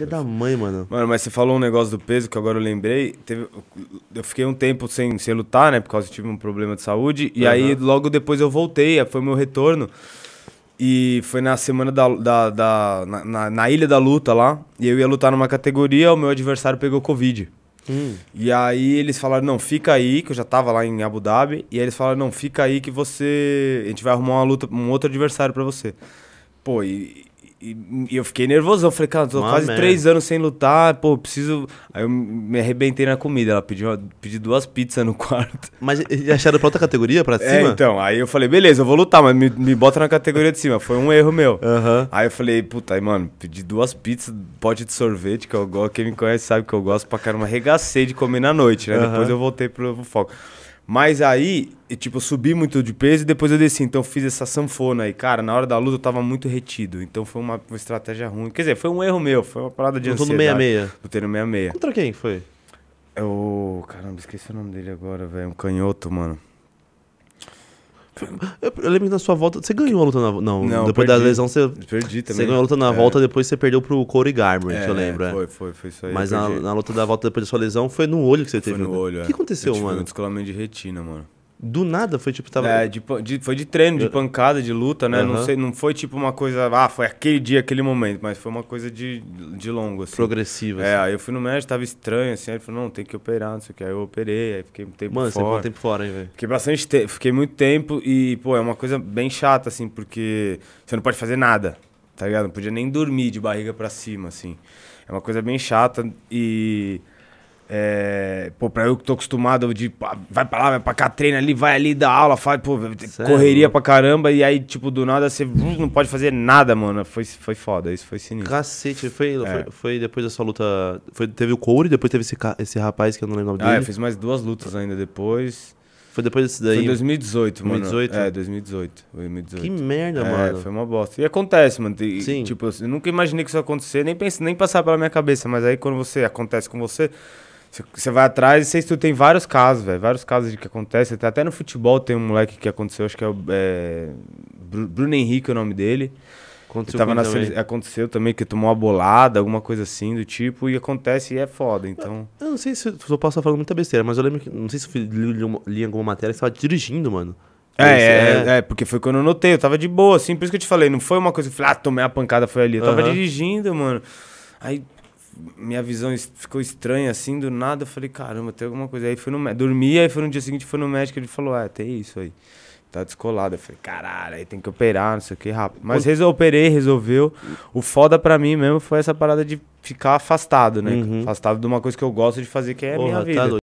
Filha da mãe, mano. Mano, mas você falou um negócio do peso que agora eu lembrei. Teve, eu fiquei um tempo sem, sem lutar, né? Por causa que tive um problema de saúde. E uhum. aí logo depois eu voltei, foi meu retorno. E foi na semana da. da, da na, na, na, Ilha da Luta lá. E eu ia lutar numa categoria, o meu adversário pegou Covid. Hum. E aí eles falaram, não, fica aí, que eu já tava lá em Abu Dhabi. E aí eles falaram, não, fica aí que você. A gente vai arrumar uma luta, um outro adversário para você. Pô, e e, e eu fiquei nervoso, eu falei, cara, tô Uma quase merda. três anos sem lutar, pô, preciso. Aí eu me arrebentei na comida, ela pediu pediu duas pizzas no quarto. Mas acharam pra outra categoria, pra é, cima? É, então, aí eu falei, beleza, eu vou lutar, mas me, me bota na categoria de cima. Foi um erro meu. Uhum. Aí eu falei, puta, aí, mano, pedi duas pizzas, pote de sorvete, que eu gosto, quem me conhece sabe que eu gosto pra caramba, arregacei de comer na noite, né? Uhum. Depois eu voltei pro, pro foco. Mas aí, tipo, eu subi muito de peso e depois eu desci. Então eu fiz essa sanfona aí. Cara, na hora da luta eu tava muito retido. Então foi uma, uma estratégia ruim. Quer dizer, foi um erro meu, foi uma parada de Lutou ansiedade. Lutou no 66. Lutei no 66. Contra quem foi? É o... Caramba, esqueci o nome dele agora, velho. É um canhoto, mano. Eu, lembro que na sua volta. Você ganhou a luta na. Não, não depois perdi. da lesão você. Perdi também. Você ganhou a luta na é. volta, depois você perdeu pro Corey Garmer, é, que eu lembro. É. Foi, foi, foi isso aí. Mas na, na, luta da volta depois da sua lesão foi no olho que você foi teve. Foi no né? olho, O é. que aconteceu, eu tive mano? Um descolamento de retina, mano. Do nada foi tipo. Tava... É, de, de, foi de treino, de pancada, de luta, né? Uhum. Não, sei, não foi tipo uma coisa. Ah, foi aquele dia, aquele momento, mas foi uma coisa de, de longo, assim. Progressiva. É, assim. aí eu fui no médico, tava estranho, assim. Aí ele falou, não, tem que operar, não sei o que. Aí eu operei, aí fiquei um tempo Mano, fora. Mano, você ficou um tempo fora, hein, velho? Fiquei bastante tempo, fiquei muito tempo e, pô, é uma coisa bem chata, assim, porque você não pode fazer nada, tá ligado? Não podia nem dormir de barriga para cima, assim. É uma coisa bem chata e. É, pô, pra eu que tô acostumado de vai pra lá, vai pra cá, treina ali, vai ali, dá aula, faz, pô, Sério? correria pra caramba, e aí, tipo, do nada você hum, não pode fazer nada, mano. Foi, foi foda, isso foi sinistro. Cacete, foi, é. foi, foi, depois dessa luta. Foi, teve o e depois teve esse, esse rapaz que eu não lembro o nome ah, é, dele. Ah, fiz mais duas lutas ainda depois. Foi depois desse daí? Foi 2018, mano. 2018? É, 2018. 2018. Que merda, é, mano. foi uma bosta. E acontece, mano. E, Sim. Tipo, eu nunca imaginei que isso ia acontecer, nem, pense, nem passar pela minha cabeça, mas aí quando você acontece com você. Você vai atrás e vocês tu tem vários casos, velho. Vários casos de que acontece. Até no futebol tem um moleque que aconteceu, acho que é o. É, Bruno Henrique é o nome dele. Aconteceu, tava na também. aconteceu também que tomou uma bolada, alguma coisa assim do tipo, e acontece e é foda, então. Eu, não sei se eu posso estar falando muita besteira, mas eu lembro que. Não sei se eu li, li, li alguma matéria que você tava dirigindo, mano. É, é, é, é, porque foi quando eu notei, eu tava de boa, assim, por isso que eu te falei, não foi uma coisa, eu falei, ah, tomei a pancada, foi ali. Eu tava uhum. dirigindo, mano. Aí, minha visão ficou estranha assim, do nada. Eu falei, caramba, tem alguma coisa. Aí fui no médico. Dormi, aí foi no dia seguinte, foi no médico. Ele falou, é, tem isso aí. Tá descolado. Eu falei, caralho, aí tem que operar, não sei o que, rápido. Mas resol operei, resolveu. O foda pra mim mesmo foi essa parada de ficar afastado, né? Uhum. Afastado de uma coisa que eu gosto de fazer, que é a minha tá vida. Tá